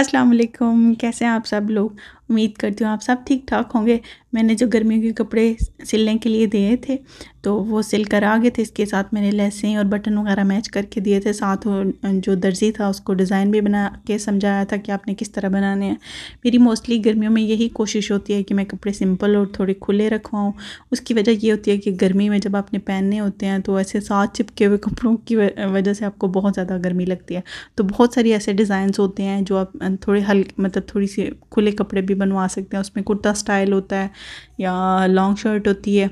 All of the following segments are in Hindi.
अस्सलाम वालेकुम कैसे हैं आप सब लोग उम्मीद करती हूँ आप सब ठीक ठाक होंगे मैंने जो गर्मियों के कपड़े सिलने के लिए दिए थे तो वो सिल कर आ गए थे इसके साथ मैंने लेसें और बटन वगैरह मैच करके दिए थे साथ जो दर्जी था उसको डिज़ाइन भी बना के समझाया था कि आपने किस तरह बनाने हैं मेरी मोस्टली गर्मियों में यही कोशिश होती है कि मैं कपड़े सिंपल और थोड़े खुले रखवाऊँ उसकी वजह ये होती है कि गर्मी में जब आपने पहनने होते हैं तो ऐसे साथ चिपके हुए कपड़ों की वजह से आपको बहुत ज़्यादा गर्मी लगती है तो बहुत सारी ऐसे डिज़ाइंस होते हैं जो आप थोड़े हल्के मतलब थोड़ी सी खुले कपड़े भी भी बनवा सकते हैं उसमें कुर्ता स्टाइल होता है या लॉन्ग शर्ट होती है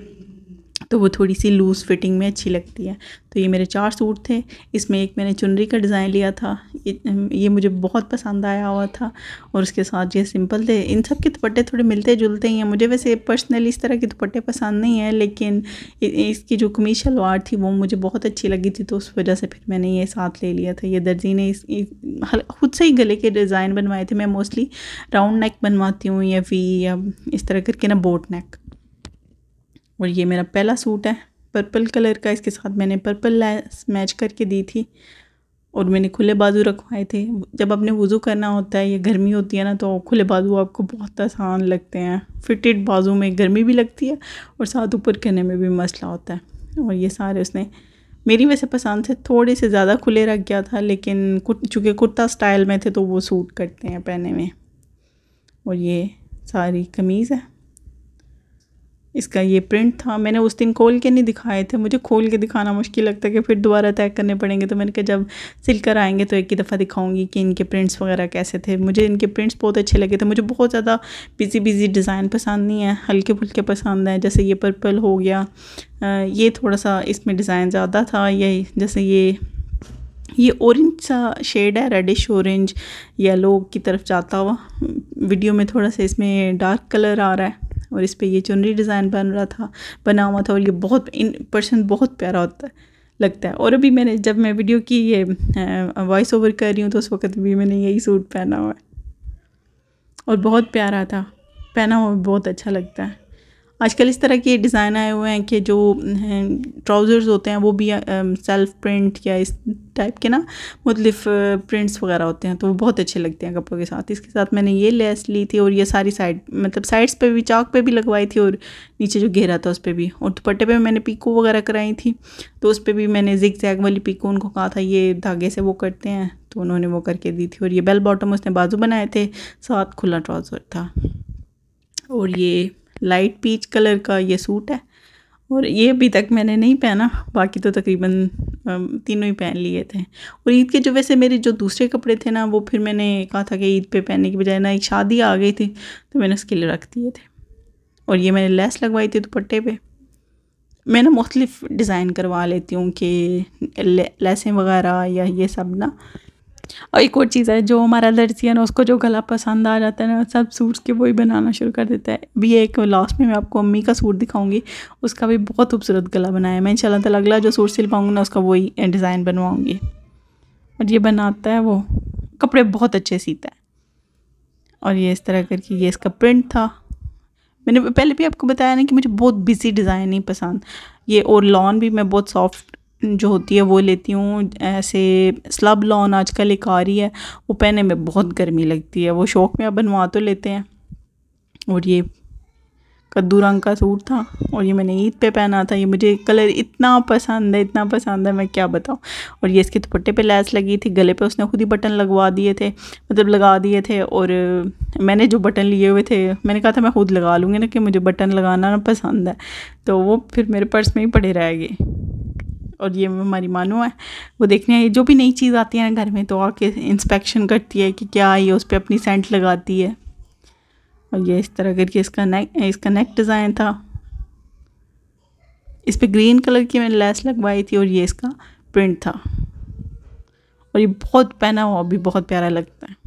तो वो थोड़ी सी लूज़ फिटिंग में अच्छी लगती है तो ये मेरे चार सूट थे इसमें एक मैंने चुनरी का डिज़ाइन लिया था ये मुझे बहुत पसंद आया हुआ था और उसके साथ ये सिंपल थे इन सब के दुपट्टे थोड़े मिलते जुलते ही हैं मुझे वैसे पर्सनली इस तरह के दुपट्टे पसंद नहीं है लेकिन इसकी जो कमीज शलवार थी वो मुझे बहुत अच्छी लगी थी तो उस वजह से फिर मैंने ये साथ ले लिया था ये दर्जी ने इस, इस खुद से ही गले के डिज़ाइन बनवाए थे मैं मोस्टली राउंड नेक बनवाती हूँ या वी या इस तरह करके ना बोट नेक और ये मेरा पहला सूट है पर्पल कलर का इसके साथ मैंने पर्पल लेस मैच करके दी थी और मैंने खुले बाजू रखवाए थे जब आपने वज़ू करना होता है या गर्मी होती है ना तो खुले बाजू आपको बहुत आसान लगते हैं फिटेड बाजू में गर्मी भी लगती है और साथ ऊपर करने में भी मसला होता है और ये सारे उसने मेरी वैसे पसंद से थोड़े से ज़्यादा खुले रख गया था लेकिन चूँकि कुर्ता स्टाइल में थे तो वो सूट करते हैं पहने में और ये सारी कमीज़ है इसका ये प्रिंट था मैंने उस दिन खोल के नहीं दिखाए थे मुझे खोल के दिखाना मुश्किल लगता है कि फिर दोबारा तय करने पड़ेंगे तो मैंने कहा जब सिलकर आएंगे तो एक ही दफ़ा दिखाऊंगी कि इनके प्रिंट्स वगैरह कैसे थे मुझे इनके प्रिंट्स बहुत अच्छे लगे थे मुझे बहुत ज़्यादा बिजी बिजी डिज़ाइन पसंद नहीं है हल्के फुल्के पसंद है जैसे ये पर्पल हो गया ये थोड़ा सा इसमें डिज़ाइन ज़्यादा था ये जैसे ये ये ऑरेंज सा शेड है रेडिश ऑरेंज येलो की तरफ जाता हुआ वीडियो में थोड़ा सा इसमें डार्क कलर आ रहा है और इस पर ये चुनरी डिज़ाइन बन रहा था बना हुआ था और ये बहुत इन पर्सन बहुत प्यारा होता है लगता है और अभी मैंने जब मैं वीडियो की ये वॉइस ओवर कर रही हूँ तो उस वक्त भी मैंने यही सूट पहना हुआ है और बहुत प्यारा था पहना हुआ बहुत अच्छा लगता है आजकल इस तरह के डिज़ाइन आए हुए हैं कि जो ट्राउज़र्स होते हैं वो भी सेल्फ प्रिंट या इस टाइप के ना मुख्तफ प्रिंट्स वगैरह होते हैं तो वो बहुत अच्छे लगते हैं कपड़ों के साथ इसके साथ मैंने ये लेस ली थी और ये सारी साइड मतलब साइड्स पे भी चाक पे भी लगवाई थी और नीचे जो घेरा था उस पर भी और दुपट्टे पे मैंने पीको वगैरह कराई थी तो उस पर भी मैंने जिक जैग वाली पीको उनको कहा था ये धागे से वो करते हैं तो उन्होंने वो करके दी थी और ये बेल बॉटम उसने बाजू बनाए थे साथ खुला ट्राउज़र था और ये लाइट पीच कलर का ये सूट है और ये अभी तक मैंने नहीं पहना बाकी तो तकरीबन तीनों ही पहन लिए थे और ईद के जो वैसे मेरे जो दूसरे कपड़े थे ना वो फिर मैंने कहा था कि ईद पे पहनने के बजाय ना एक शादी आ गई थी तो मैंने उसके लिए रख दिए थे और ये मैंने लेस लगवाई थी दुपट्टे पे मैं ना मुख्तलिफ डिज़ाइन करवा लेती हूँ कि लेसें वगैरह या ये सब ना और एक और चीज़ है जो हमारा है ना उसको जो गला पसंद आ जाता है ना सब सूट्स के वही बनाना शुरू कर देता है भी एक लास्ट में मैं आपको अम्मी का सूट दिखाऊंगी उसका भी बहुत खूबसूरत गला बनाया मैं इंशाल्लाह था अगला जो सूट सिल पाऊँगी ना उसका वही डिज़ाइन बनवाऊँगी और ये बनाता है वो कपड़े बहुत अच्छे सीता है और ये इस तरह करके ये इसका प्रिंट था मैंने पहले भी आपको बताया ना कि मुझे बहुत बिजी डिज़ाइन नहीं पसंद ये और लॉन भी मैं बहुत सॉफ्ट जो होती है वो लेती हूँ ऐसे स्लब लॉन आजकल एक आ रही है वो पहने में बहुत गर्मी लगती है वो शौक में आप बनवा तो लेते हैं और ये कद्दू रंग का सूट था और ये मैंने ईद पे पहना था ये मुझे कलर इतना पसंद है इतना पसंद है मैं क्या बताऊँ और ये इसके दुपट्टे पे लैस लगी थी गले पे उसने खुद ही बटन लगवा दिए थे मतलब लगा दिए थे और मैंने जो बटन लिए हुए थे मैंने कहा था मैं खुद लगा लूँगी ना कि मुझे बटन लगाना पसंद है तो वो फिर मेरे पर्स में ही पड़े रह गए और ये हमारी मानो है वो देखने आई जो भी नई चीज़ आती है ना घर में तो आके इंस्पेक्शन करती है कि क्या आई है उस पर अपनी सेंट लगाती है और ये इस तरह करके इसका नेक इसका नेक डिज़ाइन था इस पर ग्रीन कलर की मैंने लेस लगवाई थी और ये इसका प्रिंट था और ये बहुत पहना हुआ भी बहुत प्यारा लगता है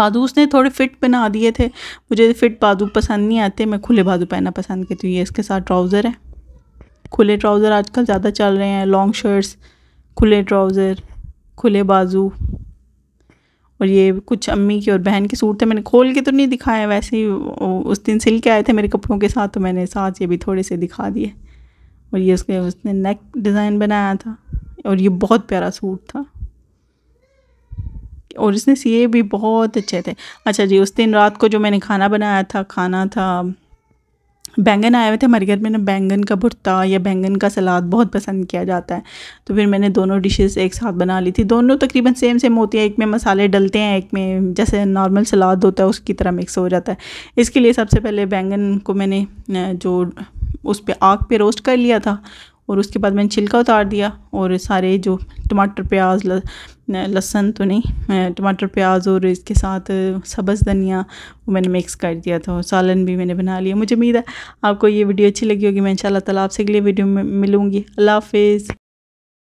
बादू उसने थोड़े फिट पहना दिए थे मुझे फिट बादू पसंद नहीं आते मैं खुले बादू पहनना पसंद करती हूँ ये इसके साथ ट्राउज़र है खुले ट्राउज़र आजकल ज़्यादा चल रहे हैं लॉन्ग शर्ट्स खुले ट्राउज़र खुले बाजू और ये कुछ अम्मी के और बहन के सूट थे मैंने खोल के तो नहीं दिखाया वैसे ही उस दिन सिल के आए थे मेरे कपड़ों के साथ तो मैंने साथ ये भी थोड़े से दिखा दिए और ये उसके उसने नेक डिज़ाइन बनाया था और ये बहुत प्यारा सूट था और इसने सिए भी बहुत अच्छे थे अच्छा जी उस दिन रात को जो मैंने खाना बनाया था खाना था बैंगन आए हुए थे हमारे घर में ना बैंगन का भुट्टा या बैंगन का सलाद बहुत पसंद किया जाता है तो फिर मैंने दोनों डिशेस एक साथ बना ली थी दोनों तकरीबन सेम सेम होती है एक में मसाले डलते हैं एक में जैसे नॉर्मल सलाद होता है उसकी तरह मिक्स हो जाता है इसके लिए सबसे पहले बैंगन को मैंने जो उस पर आग पे रोस्ट कर लिया था और उसके बाद मैंने छिलका उतार दिया और सारे जो टमाटर प्याज लहसन तो नहीं टमाटर प्याज और इसके साथ सब्ज़ धनिया वो मैंने मिक्स कर दिया था और सालन भी मैंने बना लिया मुझे उम्मीद है आपको ये वीडियो अच्छी लगी होगी मैं इंशाल्लाह ताला आपसे अगले वीडियो में मिलूँगी अल्लाह हाफिज़